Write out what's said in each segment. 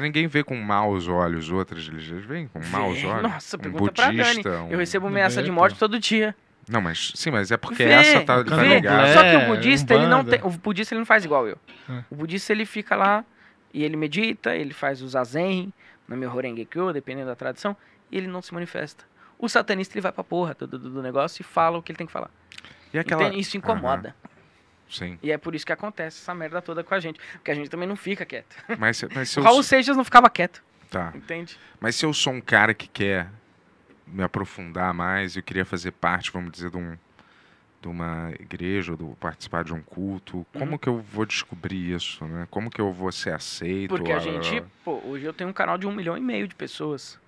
Ninguém vê com maus olhos outras religiões. vem com maus Vê. olhos. Nossa, um pergunta pra Dani. budista, um... Eu recebo ameaça de morte então. todo dia. Não, mas sim, mas é porque Vê, essa tá, tá ligada. Só que o é, budista, ele não tem. O budista ele não faz igual eu. É. O budista ele fica lá e ele medita, ele faz o zazen, na minha horengekyo, dependendo da tradição, e ele não se manifesta. O satanista ele vai pra porra do, do, do negócio e fala o que ele tem que falar. E aquela... Então, isso incomoda. Sim. E é por isso que acontece essa merda toda com a gente. Porque a gente também não fica quieto. Mas, mas se eu... Raul Seixas não ficava quieto. Tá. Entende? Mas se eu sou um cara que quer me aprofundar mais, eu queria fazer parte, vamos dizer, de, um, de uma igreja, ou participar de um culto, uhum. como uhum. que eu vou descobrir isso, né? Como que eu vou ser aceito? Porque a, a gente, pô, hoje eu tenho um canal de um milhão e meio de pessoas.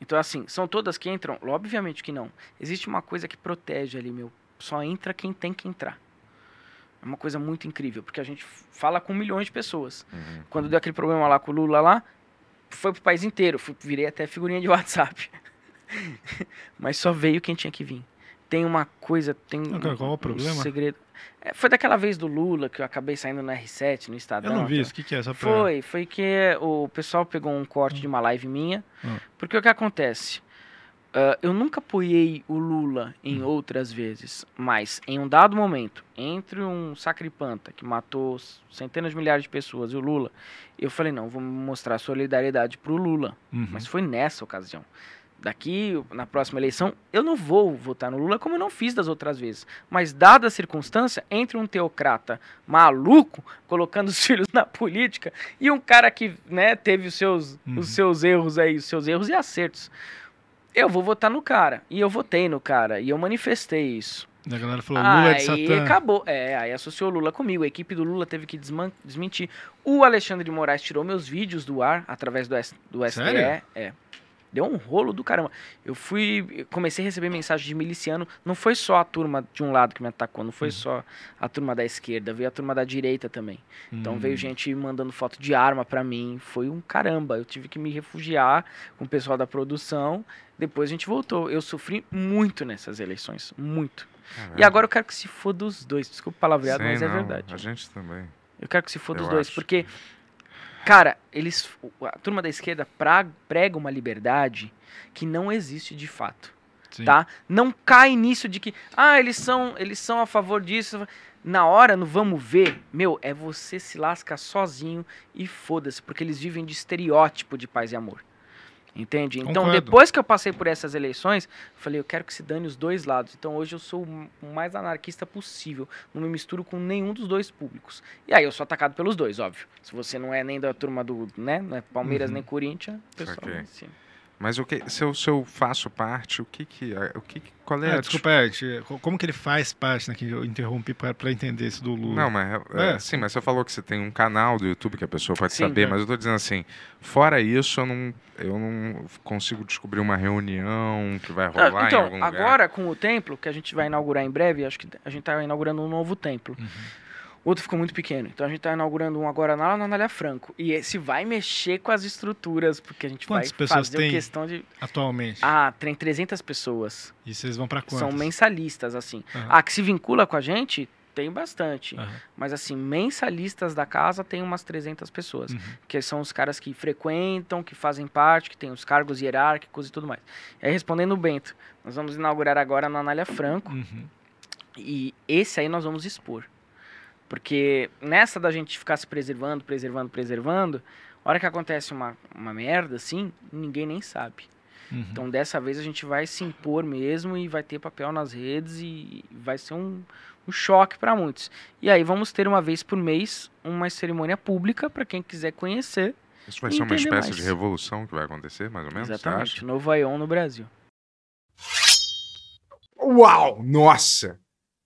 Então, assim, são todas que entram? Obviamente que não. Existe uma coisa que protege ali, meu. Só entra quem tem que entrar. É uma coisa muito incrível, porque a gente fala com milhões de pessoas. Uhum. Quando deu aquele problema lá com o Lula lá, foi pro país inteiro, fui, virei até figurinha de WhatsApp. Mas só veio quem tinha que vir. Tem uma coisa, tem um, Qual é o problema? Um segredo. É, foi daquela vez do Lula que eu acabei saindo na R7, no Estadão. Eu não vi tá? isso, o que, que é essa Foi, foi que o pessoal pegou um corte hum. de uma live minha. Hum. Porque o que acontece? Uh, eu nunca apoiei o Lula em hum. outras vezes, mas em um dado momento, entre um sacripanta que matou centenas de milhares de pessoas e o Lula, eu falei: não, vou mostrar solidariedade pro Lula. Uhum. Mas foi nessa ocasião. Daqui, na próxima eleição, eu não vou votar no Lula como eu não fiz das outras vezes. Mas, dada a circunstância, entre um teocrata maluco, colocando os filhos na política, e um cara que né, teve os seus, uhum. os seus erros aí, os seus erros e acertos eu vou votar no cara. E eu votei no cara. E eu manifestei isso. E a galera falou, Lula aí é de Satã. acabou. É, aí associou Lula comigo. A equipe do Lula teve que desmentir. O Alexandre de Moraes tirou meus vídeos do ar através do, S do STE. É. Deu um rolo do caramba. Eu fui, comecei a receber mensagem de miliciano. Não foi só a turma de um lado que me atacou, não foi uhum. só a turma da esquerda, veio a turma da direita também. Uhum. Então veio hum. gente mandando foto de arma para mim. Foi um caramba. Eu tive que me refugiar com o pessoal da produção. Depois a gente voltou. Eu sofri muito nessas eleições, muito. Caramba. E agora eu quero que se foda os dois. Desculpa o palavreado, Sim, mas é não, é verdade. A gente também. Eu quero que se foda dos os dois, porque, cara, eles a turma da esquerda pra, prega uma liberdade que não existe de fato. Sim. Tá? Não cai nisso de que, ah, eles são, eles são a favor disso. Na hora, no vamos ver, meu, é você se lasca sozinho e foda-se, porque eles vivem de estereótipo de paz e amor. Entende? Então, Concordo. depois que eu passei por essas eleições, falei, eu quero que se dane os dois lados. Então, hoje eu sou o mais anarquista possível. Não me misturo com nenhum dos dois públicos. E aí, eu sou atacado pelos dois, óbvio. Se você não é nem da turma do, né, é Palmeiras uhum. nem Corinthians, pessoal. Okay. Assim. Mas o que, se, eu, se eu faço parte, o que que, é, o que, que qual é ah, a... Desculpa, Ed, como que ele faz parte, né, que eu interrompi para entender isso do Lula. Não, mas, é, é. sim, mas você falou que você tem um canal do YouTube que a pessoa pode sim, saber, mas eu estou dizendo assim, fora isso, eu não, eu não consigo descobrir uma reunião que vai ah, rolar ah, então, em algum agora, lugar. Então, agora com o templo, que a gente vai inaugurar em breve, acho que a gente está inaugurando um novo templo. Uhum o outro ficou muito pequeno. Então a gente está inaugurando um agora na Anália Franco. E esse vai mexer com as estruturas, porque a gente quantas vai fazer questão de. Atualmente? Ah, tem 300 pessoas. E vocês vão para quantas? São mensalistas, assim. Uhum. Ah, que se vincula com a gente, tem bastante. Uhum. Mas, assim, mensalistas da casa tem umas 300 pessoas. Uhum. Que são os caras que frequentam, que fazem parte, que têm os cargos hierárquicos e tudo mais. É respondendo o Bento, nós vamos inaugurar agora na Anália Franco. Uhum. E esse aí nós vamos expor. Porque nessa da gente ficar se preservando, preservando, preservando, a hora que acontece uma, uma merda assim, ninguém nem sabe. Uhum. Então dessa vez a gente vai se impor mesmo e vai ter papel nas redes e vai ser um, um choque para muitos. E aí vamos ter uma vez por mês uma cerimônia pública para quem quiser conhecer. Isso vai ser uma espécie mais. de revolução que vai acontecer, mais ou menos? Exatamente. Novo Aion no Brasil. Uau! Nossa!